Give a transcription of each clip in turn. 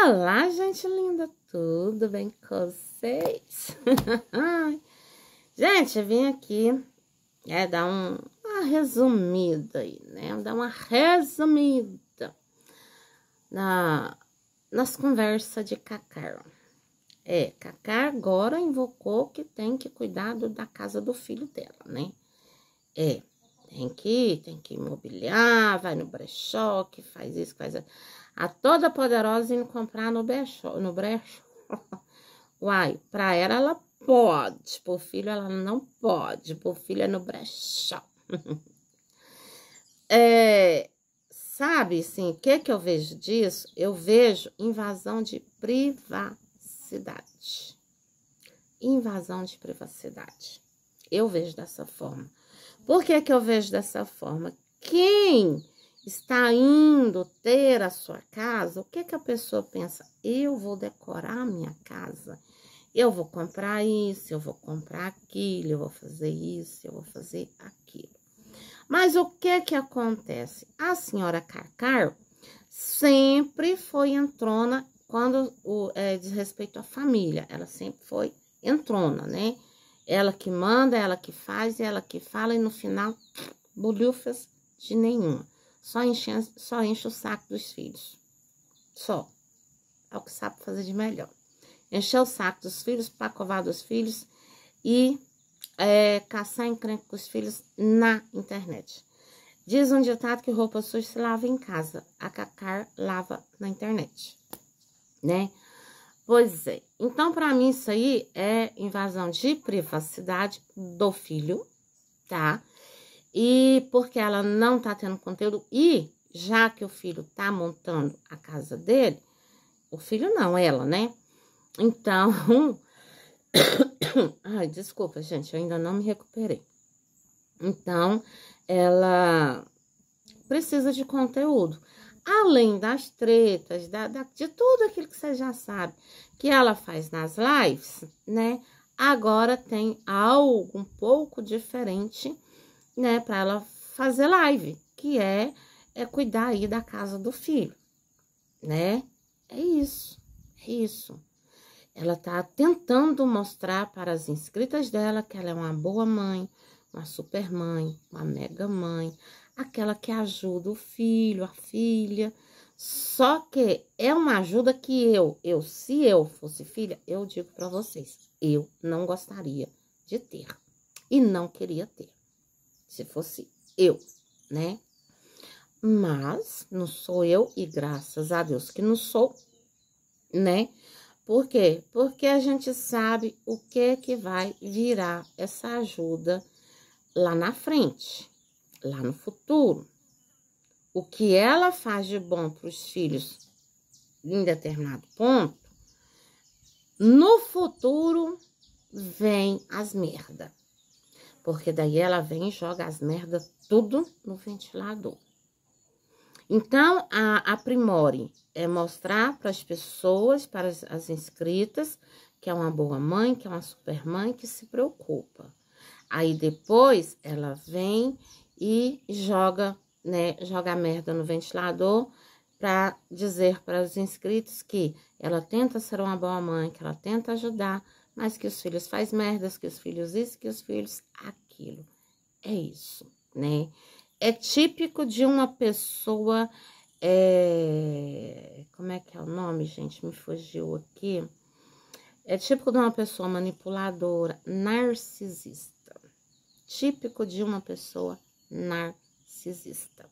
Olá, gente linda, tudo bem com vocês? gente, eu vim aqui é, dar um, uma resumida aí, né? Dar uma resumida na, nas conversas de Cacar. É, Cacá agora invocou que tem que cuidar da casa do filho dela, né? É, tem que, tem que imobiliar, vai no brechó, que faz isso, faz aquilo a toda poderosa indo comprar no brechó. No brechó. Uai, pra ela, ela pode. Por filho, ela não pode. Por filho, é no brechó. é, sabe, sim. o que, que eu vejo disso? Eu vejo invasão de privacidade. Invasão de privacidade. Eu vejo dessa forma. Por que, que eu vejo dessa forma? Quem está indo ter a sua casa, o que que a pessoa pensa? Eu vou decorar a minha casa. Eu vou comprar isso, eu vou comprar aquilo, eu vou fazer isso, eu vou fazer aquilo. Mas o que que acontece? A senhora Carcar sempre foi entrona quando o, é, diz respeito à família. Ela sempre foi entrona, né? Ela que manda, ela que faz, ela que fala e no final bolhufas de nenhuma só enche, só enche o saco dos filhos. Só. É o que sabe fazer de melhor. Encher o saco dos filhos, para covar dos filhos e é, caçar encrenca com os filhos na internet. Diz um ditado que roupa suja se lava em casa, a cacar lava na internet, né? Pois é. Então, para mim, isso aí é invasão de privacidade do filho, tá? e porque ela não está tendo conteúdo e já que o filho está montando a casa dele, o filho não, ela, né? Então, ai, desculpa, gente, eu ainda não me recuperei. Então, ela precisa de conteúdo. Além das tretas, da, da, de tudo aquilo que você já sabe que ela faz nas lives, né? Agora tem algo um pouco diferente né, para ela fazer live, que é, é cuidar aí da casa do filho, né? É isso, é isso. Ela tá tentando mostrar para as inscritas dela que ela é uma boa mãe, uma super mãe, uma mega mãe, aquela que ajuda o filho, a filha. Só que é uma ajuda que eu, eu, se eu fosse filha, eu digo para vocês, eu não gostaria de ter e não queria ter se fosse eu, né? Mas não sou eu e graças a Deus que não sou, né? Por quê? Porque a gente sabe o que é que vai virar essa ajuda lá na frente, lá no futuro. O que ela faz de bom para os filhos em determinado ponto, no futuro vem as merdas. Porque daí ela vem e joga as merdas tudo no ventilador. Então, a aprimore é mostrar para as pessoas, para as, inscritas, que é uma boa mãe, que é uma super mãe, que se preocupa. Aí depois ela vem e joga, né, joga a merda no ventilador para dizer para os inscritos que ela tenta ser uma boa mãe, que ela tenta ajudar, mas que os filhos faz merdas, que os filhos isso, que os filhos aquilo. É isso, né? É típico de uma pessoa, é... como é que é o nome, gente? Me fugiu aqui. É típico de uma pessoa manipuladora, narcisista. Típico de uma pessoa narcisista.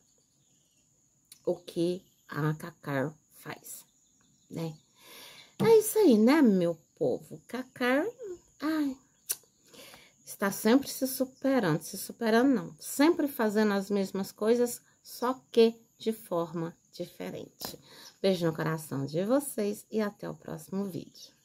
O que a Cacau faz, né? É isso aí, né, meu povo. Cacá, ai, está sempre se superando, se superando não, sempre fazendo as mesmas coisas, só que de forma diferente. Beijo no coração de vocês e até o próximo vídeo.